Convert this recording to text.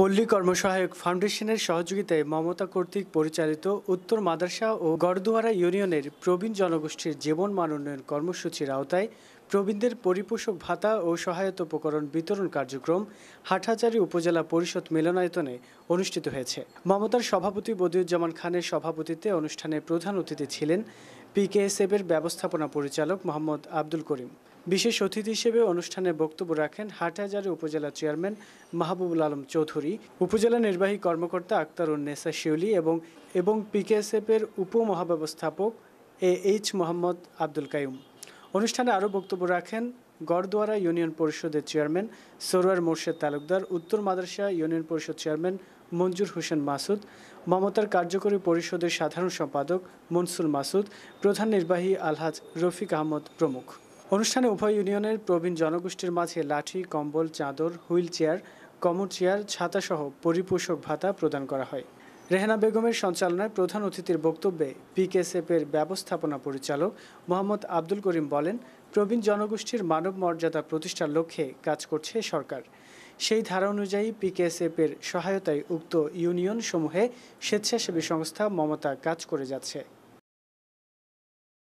পল্লী কর্মসহায়ক ফাউন্ডেশনের সহযোগিতায় মমতা কর্তৃক পরিচালিত উত্তর মাদ্রাসা ও গড়দুয়ারা ইউনিয়নের প্রবীণ জনগোষ্ঠীর জীবন মান উন্নয়ন কর্মসূচির আওতায় প্রবীণদের পরিপোষক ভাতা ও সহায়তা উপকরণ বিতরণ কার্যক্রম হাটহাজারী উপজেলা পরিষদ মিলনায়তনে অনুষ্ঠিত হয়েছে মমতার সভাপতি বদিউজ্জামান খানের সভাপতিত্বে অনুষ্ঠানে প্রধান অতিথি ছিলেন পিকেএসএফের ব্যবস্থাপনা পরিচালক মোহাম্মদ আব্দুল করিম বিশেষ অতিথি হিসেবে অনুষ্ঠানে বক্তব্য রাখেন হাটহাজারী উপজেলা চেয়ারম্যান মাহবুবুল আলম চৌধুরী উপজেলা নির্বাহী কর্মকর্তা আক্তার উন্নেসা শিউলি এবং এবং পিকেএসএফের উপমহাব্যবস্থাপক এ এইচ মোহাম্মদ আব্দুল কায়ুম অনুষ্ঠানে আরও বক্তব্য রাখেন গড়দুয়ারা ইউনিয়ন পরিষদের chairman Sarwar Morshed Talukdar Uttar Madrasa union Parishad chairman Manjur Hossain Masud মমতার কার্যকরী পরিষদের সাধারণ সম্পাদক মনসুর মাসুদ প্রধান নির্বাহী আলহাজ রফিক আহমদ প্রমুখ অনুষ্ঠানে উভয় ইউনিয়নের প্রবীণ জনগোষ্ঠীর মাঝে লাঠি কম্বল চাদর হুইল চেয়ার কমর চেয়ার ছাতাসহ পরিপোষক ভাতা প্রদান করা হয় রেহানা বেগমের সঞ্চালনায় প্রধান অতিথির বক্তব্যে পিকেএসএফের ব্যবস্থাপনা পরিচালক মোহাম্মদ আব্দুল করিম বলেন প্রবীণ জনগোষ্ঠীর মানব মর্যাদা প্রতিষ্ঠার লক্ষ্যে কাজ করছে সরকার সেই ধারা অনুযায়ী পিকেএসএফের সহায়তায় উক্ত ইউনিয়ন সমূহে স্বেচ্ছাসেবী সংস্থা মমতা কাজ করে যাচ্ছে